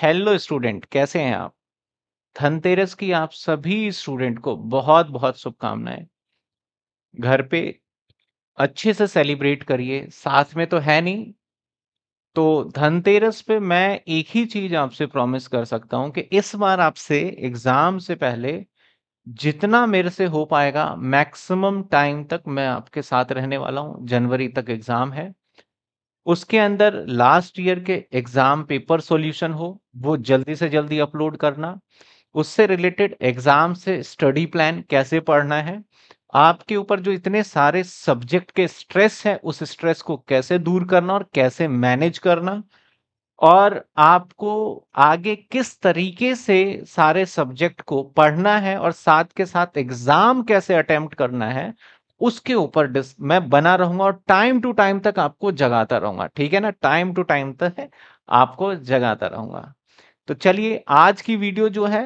Hello student कैसे हैं आप धनतेरस की आप सभी स्टूडेंट को बहुत बहुत शुभकामनाएं घर पे अच्छे से सेलिब्रेट करिए साथ में तो है नहीं तो धनतेरस पे मैं एक ही चीज आपसे प्रॉमिस कर सकता हूं कि इस बार आपसे एग्जाम से पहले जितना मेरे से हो पाएगा मैक्सिमम टाइम तक मैं आपके साथ रहने वाला हूं जनवरी तक एग्जाम है उसके अंदर लास्ट ईयर के एग्जाम पेपर सॉल्यूशन हो वो जल्दी से जल्दी अपलोड करना उससे रिलेटेड एग्जाम से स्टडी प्लान कैसे पढ़ना है आपके ऊपर जो इतने सारे सब्जेक्ट के स्ट्रेस है उस स्ट्रेस को कैसे दूर करना और कैसे मैनेज करना और आपको आगे किस तरीके से सारे सब्जेक्ट को पढ़ना है और साथ के साथ एग्जाम कैसे अटेम्प्ट करना है उसके ऊपर मैं बना रहूंगा और टाइम टू टाइम तक आपको जगाता रहूंगा ठीक है ना टाइम टू टाइम तक आपको जगाता रहूंगा तो चलिए आज की वीडियो जो है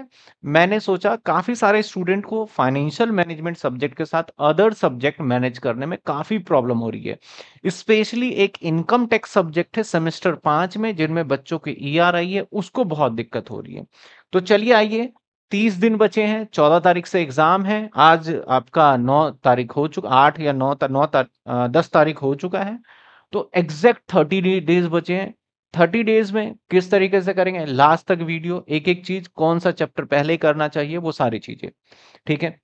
मैंने सोचा काफ़ी सारे स्टूडेंट को फाइनेंशियल मैनेजमेंट सब्जेक्ट के साथ अदर सब्जेक्ट मैनेज करने में काफ़ी प्रॉब्लम हो रही है स्पेशली एक इनकम टैक्स सब्जेक्ट है सेमेस्टर पांच में जिनमें बच्चों की ई आर आई है उसको बहुत दिक्कत हो रही है तो चलिए आइए तीस दिन बचे हैं चौदह तारीख से एग्जाम है आज आपका नौ तारीख हो चुका आठ या नौ ता, नौ दस तारीख हो चुका है तो एग्जैक्ट थर्टी डेज बचे हैं थर्टी डेज में किस तरीके से करेंगे लास्ट तक वीडियो एक एक चीज कौन सा चैप्टर पहले करना चाहिए वो सारी चीजें ठीक है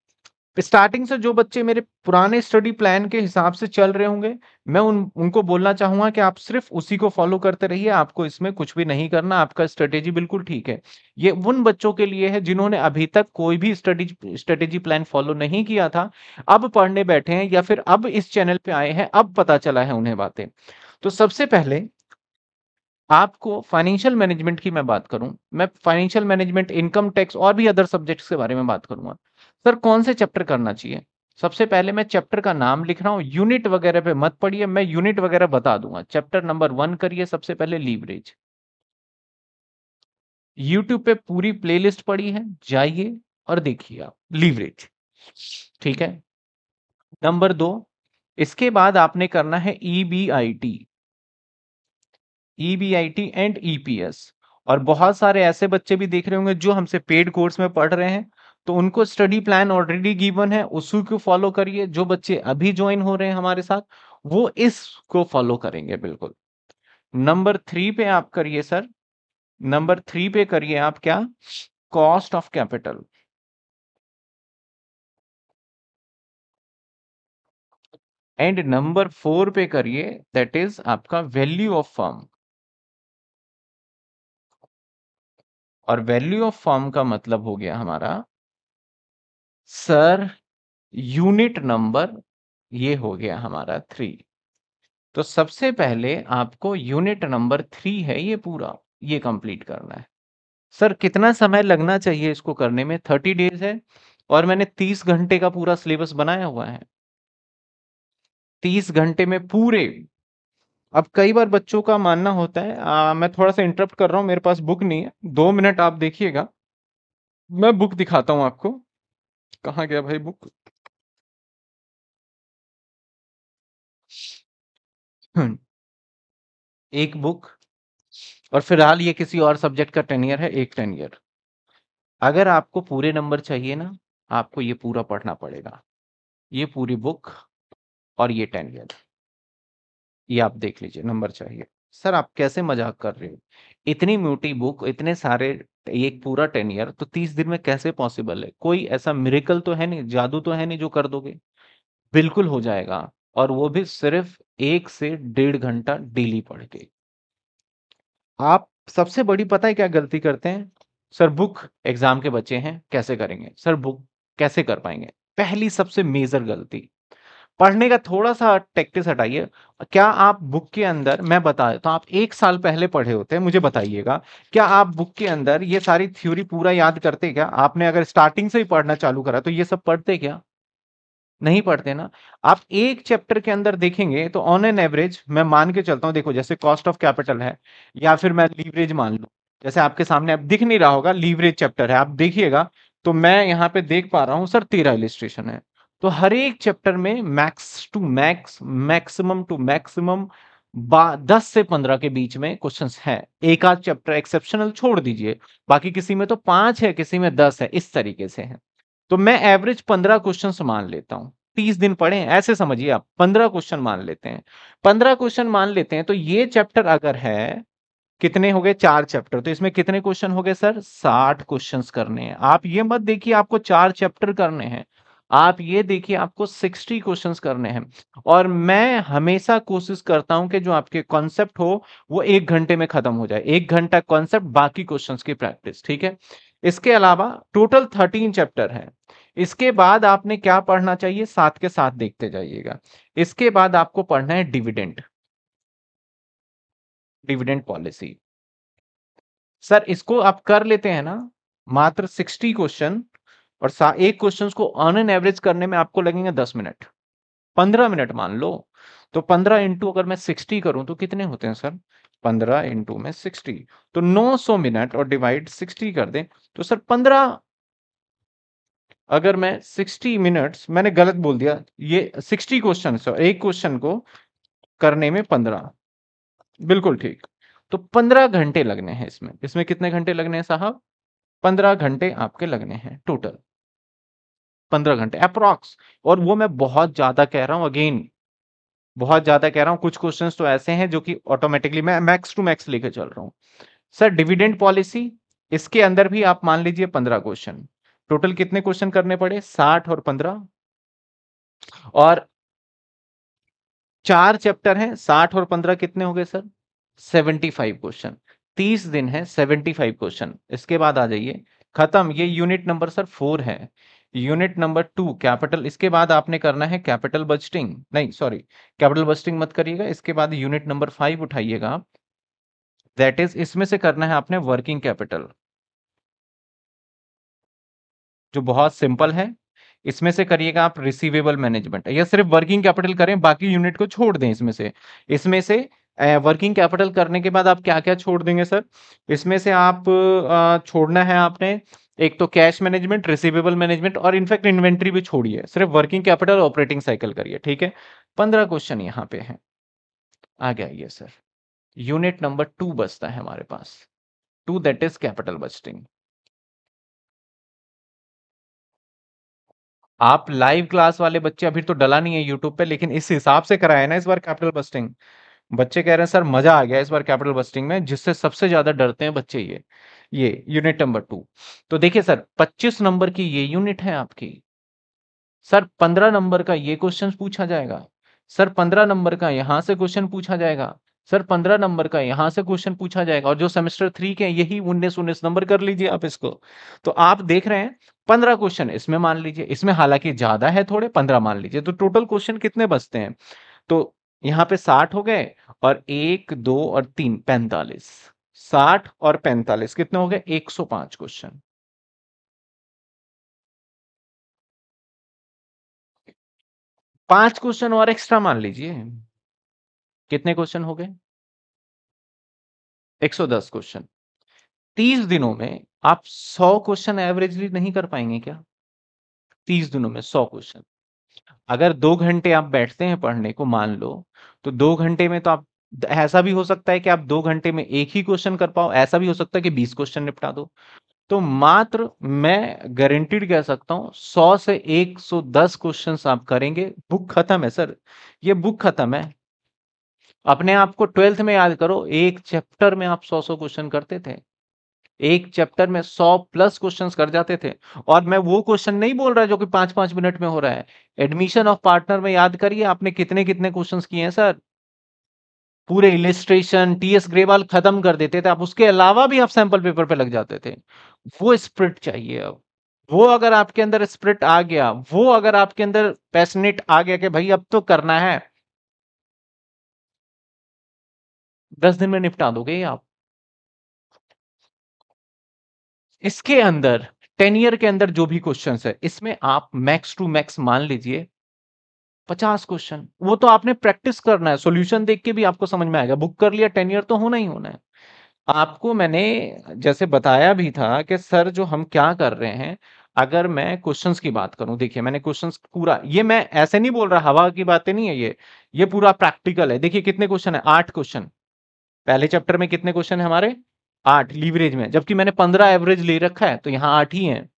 स्टार्टिंग से जो बच्चे मेरे पुराने स्टडी प्लान के हिसाब से चल रहे होंगे मैं उन उनको बोलना चाहूंगा कि आप सिर्फ उसी को फॉलो करते रहिए आपको इसमें कुछ भी नहीं करना आपका स्ट्रेटेजी बिल्कुल ठीक है ये उन बच्चों के लिए है जिन्होंने अभी तक कोई भी स्टडी स्ट्रेटेजी प्लान फॉलो नहीं किया था अब पढ़ने बैठे हैं या फिर अब इस चैनल पे आए हैं अब पता चला है उन्हें बातें तो सबसे पहले आपको फाइनेंशियल मैनेजमेंट की मैं बात करूं मैं फाइनेंशियल मैनेजमेंट इनकम टैक्स और भी अदर सब्जेक्ट्स के बारे में बात करूंगा सर कौन से चैप्टर करना चाहिए सबसे पहले मैं चैप्टर का नाम लिख रहा हूँ यूनिट वगैरह पे मत पढ़िए मैं यूनिट वगैरह बता दूंगा चैप्टर नंबर वन करिए सबसे पहले लीवरेज यूट्यूब पे पूरी प्ले पड़ी है जाइए और देखिए आप लीवरेज ठीक है नंबर दो इसके बाद आपने करना है E B I T EBIT and EPS और बहुत सारे ऐसे बच्चे भी देख रहे होंगे जो हमसे पेड कोर्स में पढ़ रहे हैं तो उनको स्टडी प्लान ऑलरेडी गिवन है उसी को फॉलो करिए जो बच्चे अभी ज्वाइन हो रहे हैं हमारे साथ वो इसको फॉलो करेंगे बिल्कुल नंबर थ्री पे आप करिए सर नंबर थ्री पे करिए आप क्या cost of capital and number four पे करिए दैट इज आपका वैल्यू ऑफ फर्म और वैल्यू ऑफ फॉर्म का मतलब हो गया हमारा सर यूनिट नंबर ये हो गया हमारा थ्री तो सबसे पहले आपको यूनिट नंबर थ्री है ये पूरा ये कंप्लीट करना है सर कितना समय लगना चाहिए इसको करने में थर्टी डेज है और मैंने तीस घंटे का पूरा सिलेबस बनाया हुआ है तीस घंटे में पूरे अब कई बार बच्चों का मानना होता है आ, मैं थोड़ा सा इंटरप्ट कर रहा हूँ मेरे पास बुक नहीं है दो मिनट आप देखिएगा मैं बुक दिखाता हूँ आपको कहाँ गया भाई बुक हम्म। एक बुक और फिलहाल ये किसी और सब्जेक्ट का टेन ईयर है एक टेन ईयर अगर आपको पूरे नंबर चाहिए ना आपको ये पूरा पढ़ना पड़ेगा ये पूरी बुक और ये टेन ईयर ये आप देख लीजिए नंबर चाहिए सर आप कैसे मजाक कर रहे हो इतनी मोटी बुक इतने सारे एक पूरा टेन ईयर तो तीस दिन में कैसे पॉसिबल है कोई ऐसा मिरिकल तो है नहीं जादू तो है नहीं जो कर दोगे बिल्कुल हो जाएगा और वो भी सिर्फ एक से डेढ़ घंटा डेली पढ़ के आप सबसे बड़ी पता है क्या गलती करते हैं सर बुक एग्जाम के बच्चे हैं कैसे करेंगे सर बुक कैसे कर पाएंगे पहली सबसे मेजर गलती पढ़ने का थोड़ा सा टेक्टिस हटाइए क्या आप बुक के अंदर मैं बता देता तो आप एक साल पहले पढ़े होते हैं मुझे बताइएगा क्या आप बुक के अंदर ये सारी थ्योरी पूरा याद करते क्या आपने अगर स्टार्टिंग से ही पढ़ना चालू करा तो ये सब पढ़ते क्या नहीं पढ़ते ना आप एक चैप्टर के अंदर देखेंगे तो ऑन एन एवरेज मैं मान के चलता हूँ देखो जैसे कॉस्ट ऑफ कैपिटल है या फिर मैं लीवरेज मान लू जैसे आपके सामने अब दिख नहीं रहा होगा लीवरेज चैप्टर है आप देखिएगा तो मैं यहाँ पे देख पा रहा हूँ सर तेरह इलिस्ट्रेशन है तो हर एक चैप्टर में max to max maximum to maximum दस से पंद्रह के बीच में क्वेश्चंस हैं एक आध चैप्टर एक्सेप्शनल छोड़ दीजिए बाकी किसी में तो पांच है किसी में दस है इस तरीके से है तो मैं एवरेज पंद्रह क्वेश्चन मान लेता हूं तीस दिन पढ़े ऐसे समझिए आप पंद्रह क्वेश्चन मान लेते हैं पंद्रह क्वेश्चन मान लेते हैं तो ये चैप्टर अगर है कितने हो गए चार चैप्टर तो इसमें कितने क्वेश्चन हो गए सर साठ क्वेश्चंस करने हैं आप ये मत देखिए आपको चार चैप्टर करने हैं आप ये देखिए आपको 60 क्वेश्चंस करने हैं और मैं हमेशा कोशिश करता हूं कि जो आपके कॉन्सेप्ट हो वो एक घंटे में खत्म हो जाए एक घंटा कॉन्सेप्ट बाकी क्वेश्चंस की प्रैक्टिस ठीक है इसके अलावा टोटल थर्टीन चैप्टर है इसके बाद आपने क्या पढ़ना चाहिए साथ के साथ देखते जाइएगा इसके बाद आपको पढ़ना है डिविडेंट डिविडेंट पॉलिसी सर इसको आप कर लेते हैं ना मात्र सिक्सटी क्वेश्चन और एक क्वेश्चन को ऑन एन एवरेज करने में आपको लगेंगे दस मिनट पंद्रह मिनट मान लो तो पंद्रह इंटू अगर मैं सिक्सटी करूं तो कितने होते हैं सर पंद्रह इंटू में सिक्सटी तो नौ सौ मिनट और डिवाइड सिक्सटी कर दें तो सर पंद्रह अगर मैं सिक्सटी मिनट्स मैंने गलत बोल दिया ये सिक्सटी क्वेश्चन एक क्वेश्चन को करने में पंद्रह बिल्कुल ठीक तो पंद्रह घंटे लगने हैं इसमें इसमें कितने घंटे लगने हैं साहब पंद्रह घंटे आपके लगने हैं टोटल पंद्रह घंटे अप्रॉक्स और वो मैं बहुत ज्यादा कह रहा हूँ अगेन बहुत ज्यादा कह रहा हूँ कुछ क्वेश्चंस तो ऐसे हैं जो कि ऑटोमेटिकली मैं मैक्स टू मैक्स लेकर चल रहा हूँ सर डिविडेंड पॉलिसी इसके अंदर भी आप मान लीजिए पंद्रह क्वेश्चन टोटल कितने क्वेश्चन करने पड़े साठ और पंद्रह और चार चैप्टर हैं साठ और पंद्रह कितने हो गए सर सेवेंटी फाइव क्वेश्चन तीस दिन है सेवेंटी फाइव क्वेश्चन इसके बाद आ जाइए खत्म ये यूनिट नंबर सर फोर है यूनिट नंबर टू कैपिटल इसके बाद आपने करना है कैपिटल बजटिंग नहीं सॉरी कैपिटल बजटिंग मत करिएगा इसके बाद यूनिट नंबर फाइव उठाइएगा दैट इज इसमें से करना है आपने वर्किंग कैपिटल जो बहुत सिंपल है इसमें से करिएगा आप रिसीवेबल मैनेजमेंट या सिर्फ वर्किंग कैपिटल करें बाकी यूनिट को छोड़ दें इसमें से इसमें से वर्किंग कैपिटल करने के बाद आप क्या क्या छोड़ देंगे सर इसमें से आप छोड़ना है आपने एक तो कैश मैनेजमेंट रिसीवेबल मैनेजमेंट और इनफैक्ट इन्वेंट्री भी छोड़िए सिर्फ वर्किंग कैपिटल ऑपरेटिंग साइकिल करिए ठीक है पंद्रह क्वेश्चन यहाँ पे है आगे आइए सर यूनिट नंबर टू बचता है हमारे पास two that is capital budgeting आप लाइव क्लास वाले बच्चे अभी तो डला नहीं है यूट्यूब पे लेकिन इस हिसाब से कराए ना इस बार कैपिटल बस्टिंग बच्चे कह रहे हैं सर मजा आ गया इस बार कैपिटल बस्टिंग में जिससे सबसे ज्यादा डरते हैं बच्चे ये ये यूनिट नंबर टू तो देखिए सर 25 नंबर की ये यूनिट है आपकी सर 15 नंबर का ये क्वेश्चन पूछा जाएगा सर 15 नंबर का यहाँ से क्वेश्चन पूछा जाएगा सर 15 नंबर का यहाँ से क्वेश्चन पूछा जाएगा और जो सेमेस्टर थ्री के यही उन्नीस उन्नीस नंबर कर लीजिए आप इसको तो आप देख रहे हैं पंद्रह क्वेश्चन इसमें मान लीजिए इसमें हालांकि ज्यादा है थोड़े पंद्रह मान लीजिए तो टोटल क्वेश्चन कितने बचते हैं तो यहाँ पे साठ हो गए और एक दो और तीन पैंतालीस साठ और पैंतालीस कितने हो गए एक सौ पांच क्वेश्चन पांच क्वेश्चन और एक्स्ट्रा मान लीजिए कितने क्वेश्चन हो गए एक सौ दस क्वेश्चन तीस दिनों में आप सौ क्वेश्चन एवरेजली नहीं कर पाएंगे क्या तीस दिनों में सौ क्वेश्चन अगर दो घंटे आप बैठते हैं पढ़ने को मान लो तो दो घंटे में तो आप ऐसा भी हो सकता है कि आप दो घंटे में एक ही क्वेश्चन कर पाओ ऐसा भी हो सकता है कि बीस क्वेश्चन निपटा दो तो मात्र मैं गारंटीड कह सकता हूं सौ से एक सौ दस क्वेश्चन आप करेंगे बुक खत्म है सर ये बुक खत्म है अपने आप को ट्वेल्थ में याद करो एक चैप्टर में आप सौ सौ क्वेश्चन करते थे एक चैप्टर में सौ प्लस क्वेश्चंस कर जाते थे और मैं वो क्वेश्चन नहीं बोल रहा जो कि पांच पांच मिनट में हो रहा है एडमिशन ऑफ पार्टनर में याद करिए आपने कितने कितने क्वेश्चंस किए हैं सर पूरे इलिस्ट्रेशन टी एस ग्रेवाल खत्म कर देते थे आप उसके अलावा भी आप सैंपल पेपर पे लग जाते थे वो स्प्रिट चाहिए अब वो अगर आपके अंदर स्प्रिट आ गया वो अगर आपके अंदर पैसनेट आ गया कि भाई अब तो करना है दस दिन में निपटा दोगे आप इसके अंदर टेन ईयर के अंदर जो भी क्वेश्चन है इसमें आप मैक्स टू मैक्स मान लीजिए पचास क्वेश्चन वो तो आपने प्रैक्टिस करना है सोल्यूशन देख के भी आपको समझ में आएगा बुक कर लिया टेन ईयर तो होना ही होना है आपको मैंने जैसे बताया भी था कि सर जो हम क्या कर रहे हैं अगर मैं क्वेश्चंस की बात करूं देखिए मैंने क्वेश्चंस पूरा ये मैं ऐसे नहीं बोल रहा हवा की बातें नहीं है ये ये पूरा प्रैक्टिकल है देखिए कितने क्वेश्चन है आठ क्वेश्चन पहले चैप्टर में कितने क्वेश्चन है हमारे आठ लीवरेज में जबकि मैंने पंद्रह एवरेज ले रखा है तो यहाँ आठ ही है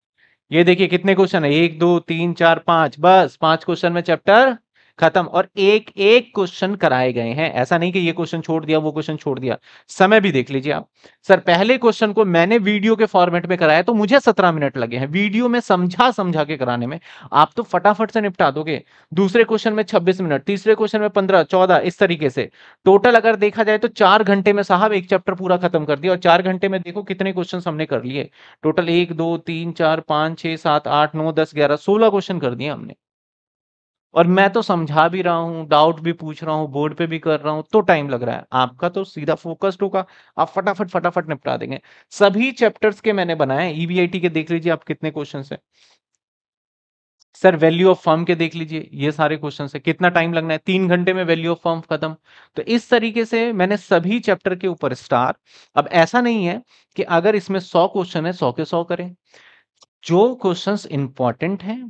ये देखिए कितने क्वेश्चन है एक दो तीन चार पांच बस पांच क्वेश्चन में चैप्टर खत्म और एक एक क्वेश्चन कराए गए हैं ऐसा नहीं कि ये क्वेश्चन छोड़ दिया वो क्वेश्चन छोड़ दिया समय भी देख लीजिए आप सर पहले क्वेश्चन को मैंने वीडियो के फॉर्मेट में कराया तो मुझे सत्रह मिनट लगे हैं वीडियो में समझा समझा के कराने में आप तो फटाफट से निपटा दोगे दूसरे क्वेश्चन में छब्बीस मिनट तीसरे क्वेश्चन में पंद्रह चौदह इस तरीके से टोटल अगर देखा जाए तो चार घंटे में साहब एक चैप्टर पूरा खत्म कर दिया और चार घंटे में देखो कितने क्वेश्चन हमने कर लिए टोटल एक दो तीन चार पांच छह सात आठ नौ दस ग्यारह सोलह क्वेश्चन कर दिए हमने और मैं तो समझा भी रहा हूँ डाउट भी पूछ रहा हूँ बोर्ड पे भी कर रहा हूँ तो टाइम लग रहा है आपका तो सीधा फोकस्ड होगा आप फटाफट फटाफट निपटा देंगे सभी चैप्टर्स के मैंने बनाए ईवीआईटी e के देख लीजिए आप कितने क्वेश्चन है सर वैल्यू ऑफ फर्म के देख लीजिए ये सारे क्वेश्चन है कितना टाइम लगना है तीन घंटे में वैल्यू ऑफ फर्म खत्म तो इस तरीके से मैंने सभी चैप्टर के ऊपर स्टार अब ऐसा नहीं है कि अगर इसमें सौ क्वेश्चन है सौ के सौ करें जो क्वेश्चंस इंपॉर्टेंट हैं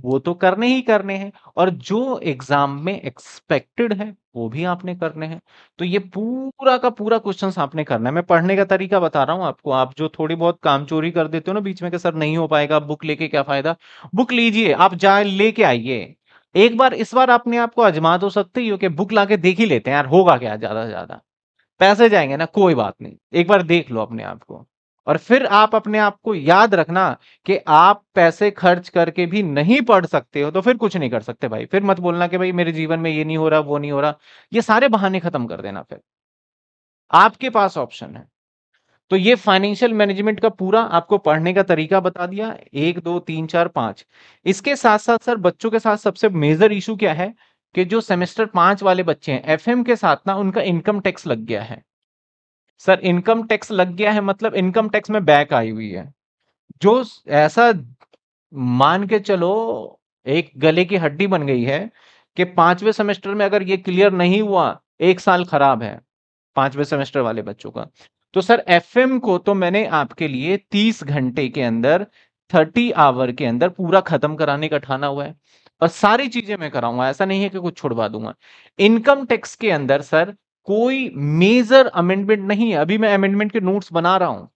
वो तो करने ही करने हैं और जो एग्जाम में एक्सपेक्टेड है वो भी आपने करने हैं तो ये पूरा का पूरा क्वेश्चंस आपने करना है मैं पढ़ने का तरीका बता रहा हूँ आपको आप जो थोड़ी बहुत काम चोरी कर देते हो ना बीच में के सर नहीं हो पाएगा बुक लेके क्या फायदा बुक लीजिए आप जाए लेके आइए एक बार इस बार आपने आपको अजमा तो सकते ही हो कि बुक लाके देख ही लेते हैं यार होगा क्या ज्यादा से ज्यादा पैसे जाएंगे ना कोई बात नहीं एक बार देख लो अपने आपको और फिर आप अपने आप को याद रखना कि आप पैसे खर्च करके भी नहीं पढ़ सकते हो तो फिर कुछ नहीं कर सकते भाई फिर मत बोलना कि भाई मेरे जीवन में ये नहीं हो रहा वो नहीं हो रहा ये सारे बहाने खत्म कर देना फिर आपके पास ऑप्शन है तो ये फाइनेंशियल मैनेजमेंट का पूरा आपको पढ़ने का तरीका बता दिया एक दो तीन चार पांच इसके साथ साथ सर बच्चों के साथ सबसे मेजर इशू क्या है कि जो सेमेस्टर पांच वाले बच्चे हैं एफ के साथ ना उनका इनकम टैक्स लग गया है सर इनकम टैक्स लग गया है मतलब इनकम टैक्स में बैक आई हुई है जो ऐसा मान के चलो एक गले की हड्डी बन गई है कि पांचवें सेमेस्टर में अगर ये क्लियर नहीं हुआ एक साल खराब है पांचवें सेमेस्टर वाले बच्चों का तो सर एफ को तो मैंने आपके लिए तीस घंटे के अंदर थर्टी आवर के अंदर पूरा खत्म कराने का ठाना हुआ है और सारी चीजें मैं कराऊंगा ऐसा नहीं है कि कुछ छुड़वा दूंगा इनकम टैक्स के अंदर सर कोई मेजर अमेंडमेंट नहीं है अभी मैं अमेंडमेंट के नोट्स बना रहा हूं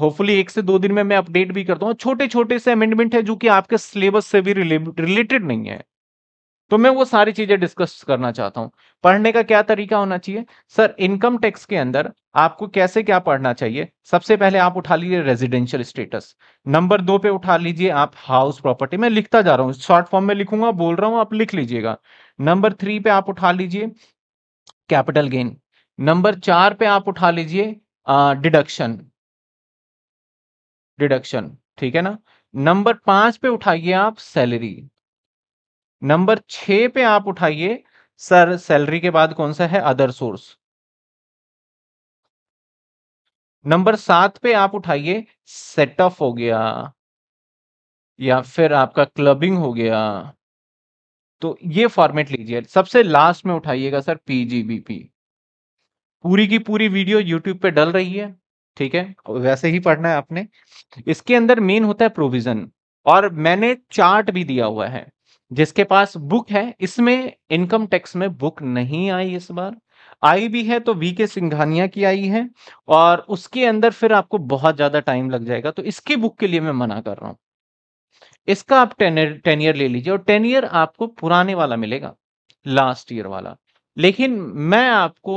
होपफुली एक से दो दिन में मैं अपडेट भी करता हूँ छोटे छोटे से अमेंडमेंट है जो कि आपके सिलेबस से भी रिलेटेड नहीं है तो मैं वो सारी चीजें डिस्कस करना चाहता हूँ पढ़ने का क्या तरीका होना चाहिए सर इनकम टैक्स के अंदर आपको कैसे क्या पढ़ना चाहिए सबसे पहले आप उठा लीजिए रेजिडेंशियल स्टेटस नंबर दो पे उठा लीजिए आप हाउस प्रॉपर्टी मैं लिखता जा रहा हूँ शॉर्ट फॉर्म में लिखूंगा बोल रहा हूँ आप लिख लीजिएगा नंबर थ्री पे आप उठा लीजिए कैपिटल गेन नंबर चार पे आप उठा लीजिए डिडक्शन डिडक्शन ठीक है ना नंबर पांच पे उठाइए आप सैलरी नंबर छ पे आप उठाइए सर सैलरी के बाद कौन सा है अदर सोर्स नंबर सात पे आप उठाइए सेटअप हो गया या फिर आपका क्लबिंग हो गया तो ये फॉर्मेट लीजिए सबसे लास्ट में उठाइएगा सर पीजीबीपी पूरी की पूरी वीडियो यूट्यूब पे डल रही है ठीक है वैसे ही पढ़ना है आपने इसके अंदर मेन होता है प्रोविजन और मैंने चार्ट भी दिया हुआ है जिसके पास बुक है इसमें इनकम टैक्स में बुक नहीं आई इस बार आई भी है तो वी के सिंघानिया की आई है और उसके अंदर फिर आपको बहुत ज्यादा टाइम लग जाएगा तो इसकी बुक के लिए मैं मना कर रहा हूं इसका आप टेन टेन ईयर ले लीजिए और टेन ईयर आपको पुराने वाला मिलेगा लास्ट ईयर वाला लेकिन मैं आपको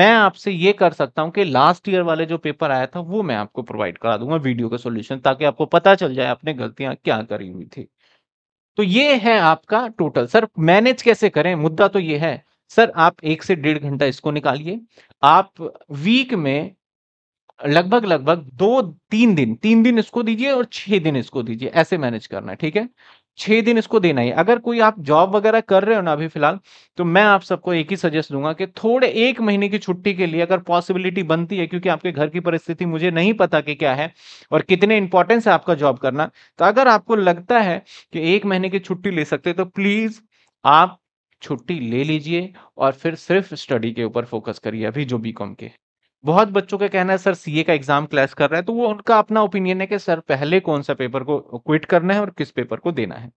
मैं आपसे ये कर सकता हूं कि लास्ट ईयर वाले जो पेपर आया था वो मैं आपको प्रोवाइड करा दूंगा वीडियो का सॉल्यूशन ताकि आपको पता चल जाए आपने गलतियां क्या करी हुई थी तो ये है आपका टोटल सर मैनेज कैसे करें मुद्दा तो ये है सर आप एक से डेढ़ घंटा इसको निकालिए आप वीक में लगभग लगभग दो तीन दिन तीन दिन इसको दीजिए और छह दिन इसको दीजिए ऐसे मैनेज करना है ठीक है छह दिन इसको देना ही अगर कोई आप जॉब वगैरह कर रहे हो ना अभी फिलहाल तो मैं आप सबको एक ही सजेस्ट दूंगा कि थोड़े एक महीने की छुट्टी के लिए अगर पॉसिबिलिटी बनती है क्योंकि आपके घर की परिस्थिति मुझे नहीं पता कि क्या है और कितने इंपॉर्टेंस है आपका जॉब करना तो अगर आपको लगता है कि एक महीने की छुट्टी ले सकते तो प्लीज आप छुट्टी ले लीजिए और फिर सिर्फ स्टडी के ऊपर फोकस करिए अभी जो बी के बहुत बच्चों का कहना है सर सीए का एग्जाम क्लैश कर रहा है तो वो उनका अपना ओपिनियन है कि सर पहले कौन सा पेपर को क्विट करना है और किस पेपर को देना है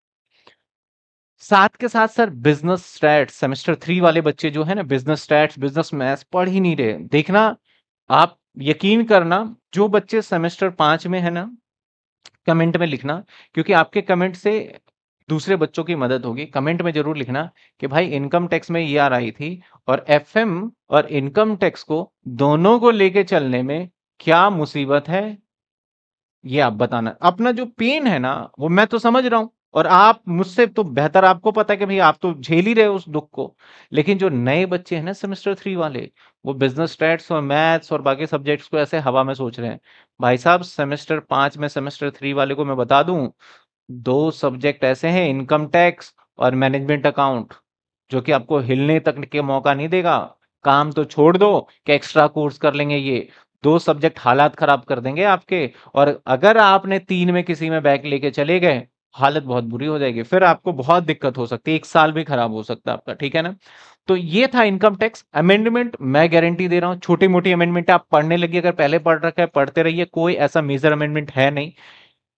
साथ के साथ sir business stat semester three वाले बच्चे जो है ना बिजनेस स्टैट बिजनेस मैथ्स पढ़ ही नहीं रहे देखना आप यकीन करना जो बच्चे सेमेस्टर पांच में है ना कमेंट में लिखना क्योंकि आपके कमेंट से दूसरे बच्चों की मदद होगी कमेंट में जरूर लिखना कि भाई इनकम टैक्स में ये आ रही थी और एफएम और इनकम टैक्स को दोनों को लेके चलने में क्या मुसीबत है ये आप बताना अपना जो पेन है ना वो मैं तो समझ रहा हूं और आप मुझसे तो बेहतर आपको पता है कि भाई आप तो झेल ही रहे हो उस दुख को लेकिन जो नए बच्चे हैं ना सेमेस्टर थ्री वाले वो बिजनेस स्टैट्स और मैथ्स और बाकी सब्जेक्ट्स को ऐसे हवा में सोच रहे हैं भाई साहब सेमेस्टर पांच में सेमेस्टर थ्री वाले को मैं बता दूं दो सब्जेक्ट ऐसे हैं इनकम टैक्स और मैनेजमेंट अकाउंट जो कि आपको हिलने तक के मौका नहीं देगा काम तो छोड़ दो कि एक्स्ट्रा कोर्स कर लेंगे ये दो सब्जेक्ट हालात खराब कर देंगे आपके और अगर आपने तीन में किसी में बैक लेके चले गए हालत बहुत बुरी हो जाएगी फिर आपको बहुत दिक्कत हो सकती है एक साल भी खराब हो सकता है आपका ठीक है ना तो ये था इनकम टैक्स अमेंडमेंट मैं गारंटी दे रहा हूँ छोटी मोटी अमेंडमेंट आप पढ़ने लगी अगर पहले पढ़ रखा है पढ़ते रहिए कोई ऐसा मेजर अमेंडमेंट है नहीं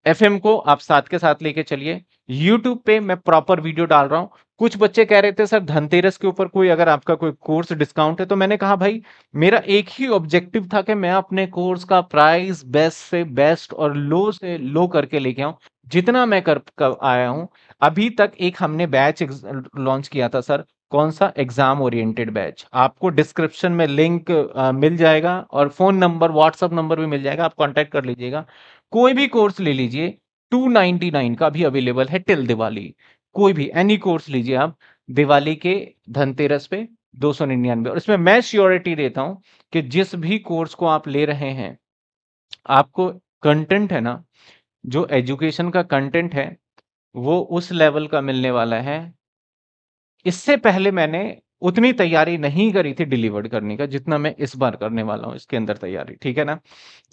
एफ को आप साथ के साथ लेके चलिए यूट्यूब पे मैं प्रॉपर वीडियो डाल रहा हूँ कुछ बच्चे कह रहे थे सर धनतेरस के ऊपर कोई अगर आपका कोई कोर्स डिस्काउंट है तो मैंने कहा भाई मेरा एक ही ऑब्जेक्टिव था कि मैं अपने कोर्स का प्राइस बेस्ट से बेस्ट और लो से लो करके लेके आऊँ जितना मैं कर, कर आया हूँ अभी तक एक हमने बैच लॉन्च किया था सर कौन सा एग्जाम ओरिएंटेड बैच आपको डिस्क्रिप्शन में लिंक आ, मिल जाएगा और फोन नंबर व्हाट्सअप नंबर भी मिल जाएगा आप कांटेक्ट कर लीजिएगा कोई भी कोर्स ले लीजिए 299 का भी अवेलेबल है टिल दिवाली कोई भी एनी कोर्स लीजिए आप दिवाली के धनतेरस पे दो सौ निन्यानवे और इसमें मैं श्योरिटी देता हूं कि जिस भी कोर्स को आप ले रहे हैं आपको कंटेंट है ना जो एजुकेशन का कंटेंट है वो उस लेवल का मिलने वाला है इससे पहले मैंने उतनी तैयारी नहीं करी थी डिलीवर्ड करने का जितना मैं इस बार करने वाला हूँ इसके अंदर तैयारी ठीक है ना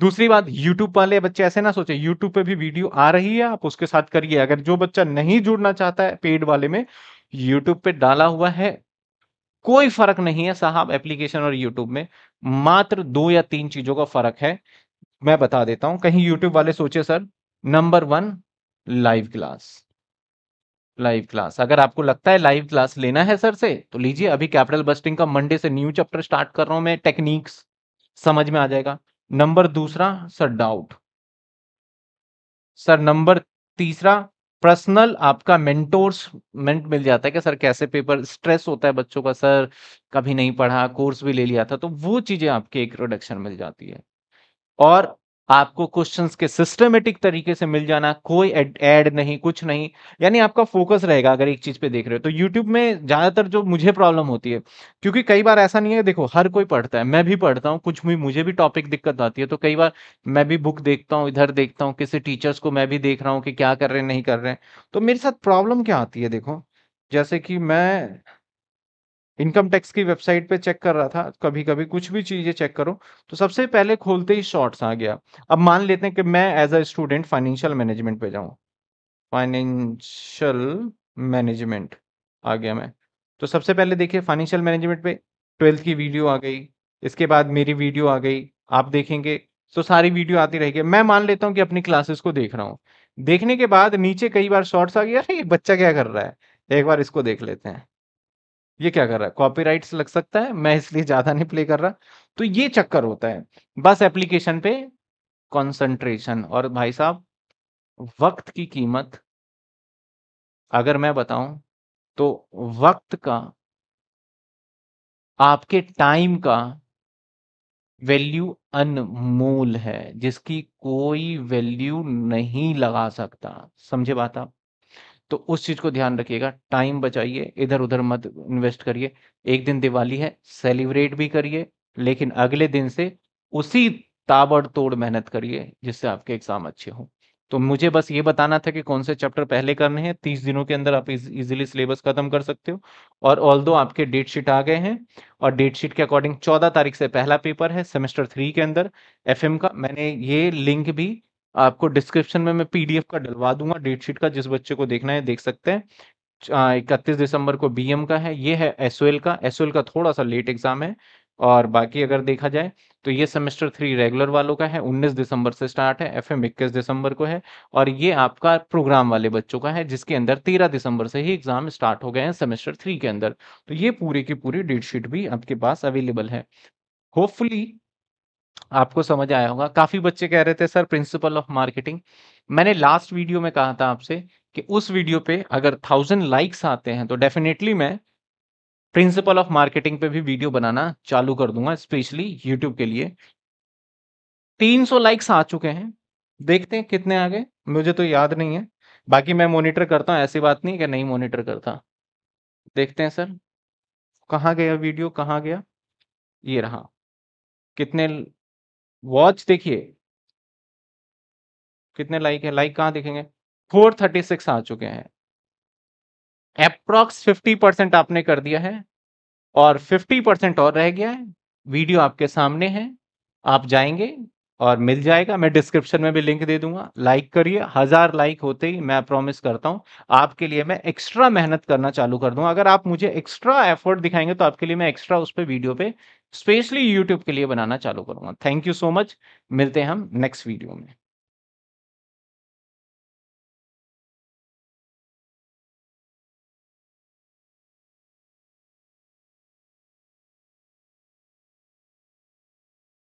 दूसरी बात यूट्यूब वाले बच्चे ऐसे ना सोचे यूट्यूब पे भी वीडियो आ रही है आप उसके साथ करिए अगर जो बच्चा नहीं जुड़ना चाहता है पेड वाले में यूट्यूब पे डाला हुआ है कोई फर्क नहीं है साहब एप्लीकेशन और यूट्यूब में मात्र दो या तीन चीजों का फर्क है मैं बता देता हूं कहीं यूट्यूब वाले सोचे sir number one live class live class अगर आपको लगता है लाइव क्लास लेना है सर से तो लीजिए अभी कैपिटल बस्टिंग का मंडे से न्यू चैप्टर स्टार्ट कर रहा हूं मैं टेक्निक्स समझ में आ जाएगा नंबर दूसरा सर डाउट सर नंबर तीसरा पर्सनल आपका मेंटोर्स मेंट मिल जाता है कि सर कैसे पेपर स्ट्रेस होता है बच्चों का सर कभी नहीं पढ़ा कोर्स भी ले लिया था तो वो चीजें आपके एक रिडक्शन मिल जाती है और आपको क्वेश्चंस के सिस्टमेटिक तरीके से मिल जाना कोई ऐड नहीं कुछ नहीं यानी आपका फोकस रहेगा अगर एक चीज पे देख रहे हो तो यूट्यूब में ज्यादातर जो मुझे प्रॉब्लम होती है क्योंकि कई बार ऐसा नहीं है देखो हर कोई पढ़ता है मैं भी पढ़ता हूँ कुछ भी मुझे भी टॉपिक दिक्कत आती है तो कई बार मैं भी बुक देखता हूँ इधर देखता हूँ किसी टीचर्स को मैं भी देख रहा हूँ कि क्या कर रहे हैं नहीं कर रहे हैं तो मेरे साथ प्रॉब्लम क्या आती है देखो जैसे कि मैं इनकम टैक्स की वेबसाइट पे चेक कर रहा था कभी कभी कुछ भी चीजें चेक करो तो सबसे पहले खोलते ही शॉर्ट्स आ गया अब मान लेते हैं कि मैं as a student financial management पे जाऊं फाइनेंशियल मैनेजमेंट आ गया मैं तो सबसे पहले देखिए फाइनेंशियल मैनेजमेंट पे ट्वेल्थ की वीडियो आ गई इसके बाद मेरी वीडियो आ गई आप देखेंगे तो सारी वीडियो आती रहेगी मैं मान लेता हूँ कि अपनी क्लासेस को देख रहा हूँ देखने के बाद नीचे कई बार शॉर्ट्स आ गया अरे बच्चा क्या कर रहा है एक बार इसको देख लेते हैं ये क्या कर रहा है कॉपी लग सकता है मैं इसलिए ज्यादा नहीं प्ले कर रहा तो ये चक्कर होता है बस एप्लीकेशन पे कंसंट्रेशन और भाई साहब वक्त की कीमत अगर मैं बताऊं तो वक्त का आपके टाइम का वैल्यू अनमोल है जिसकी कोई वैल्यू नहीं लगा सकता समझे बात आप तो उस चीज़ को ध्यान रखिएगा टाइम बचाइए इधर उधर मत इन्वेस्ट करिए एक दिन दिवाली है सेलिब्रेट भी करिए लेकिन अगले दिन से उसी ताबड़तोड़ मेहनत करिए जिससे आपके एग्जाम अच्छे हों तो मुझे बस ये बताना था कि कौन से चैप्टर पहले करने हैं तीस दिनों के अंदर आप इजीली सिलेबस खत्म कर सकते हो और ऑल दो आपके डेट शीट आ गए हैं और डेट शीट के अकॉर्डिंग चौदह तारीख से पहला पेपर है सेमेस्टर थ्री के अंदर एफ का मैंने ये लिंक भी आपको डिस्क्रिप्शन में मैं पीडीएफ का डलवा दूंगा डेट शीट का जिस बच्चे को देखना है देख सकते हैं इकतीस दिसंबर को बीएम का है ये है एसओएल का एसओएल का थोड़ा सा लेट एग्जाम है और बाकी अगर देखा जाए तो ये सेमेस्टर थ्री रेगुलर वालों का है 19 दिसंबर से स्टार्ट है एफ एम इक्कीस दिसंबर को है और ये आपका प्रोग्राम वाले बच्चों का है जिसके अंदर 13 दिसंबर से ही एग्जाम स्टार्ट हो गए हैं सेमेस्टर थ्री के अंदर तो ये पूरे की पूरी डेट शीट भी आपके पास अवेलेबल है होपफुली आपको समझ आया होगा काफी बच्चे कह रहे थे सर प्रिंसिपल ऑफ मार्केटिंग मैंने लास्ट वीडियो में कहा था आपसे कि उस वीडियो पे अगर थाउजेंड लाइक्स आते हैं तो डेफिनेटली मैं प्रिंसिपल ऑफ मार्केटिंग पे भी वीडियो बनाना चालू कर दूंगा स्पेशली यूट्यूब के लिए 300 लाइक्स आ चुके हैं देखते हैं कितने आ गए मुझे तो याद नहीं है बाकी मैं मॉनिटर करता हूँ ऐसी बात नहीं कि नहीं मॉनिटर करता देखते हैं सर कहाँ गया वीडियो कहाँ गया ये रहा कितने वॉच देखिए कितने लाइक है लाइक कहां देखेंगे 436 आ चुके हैं अप्रॉक्स 50 परसेंट आपने कर दिया है और 50 परसेंट और रह गया है वीडियो आपके सामने है आप जाएंगे और मिल जाएगा मैं डिस्क्रिप्शन में भी लिंक दे दूंगा लाइक करिए हज़ार लाइक होते ही मैं प्रॉमिस करता हूँ आपके लिए मैं एक्स्ट्रा मेहनत करना चालू कर दूंगा अगर आप मुझे एक्स्ट्रा एफर्ट दिखाएंगे तो आपके लिए मैं एक्स्ट्रा उस पर वीडियो पे स्पेशली यूट्यूब के लिए बनाना चालू करूंगा थैंक यू सो मच मिलते हैं हम नेक्स्ट वीडियो में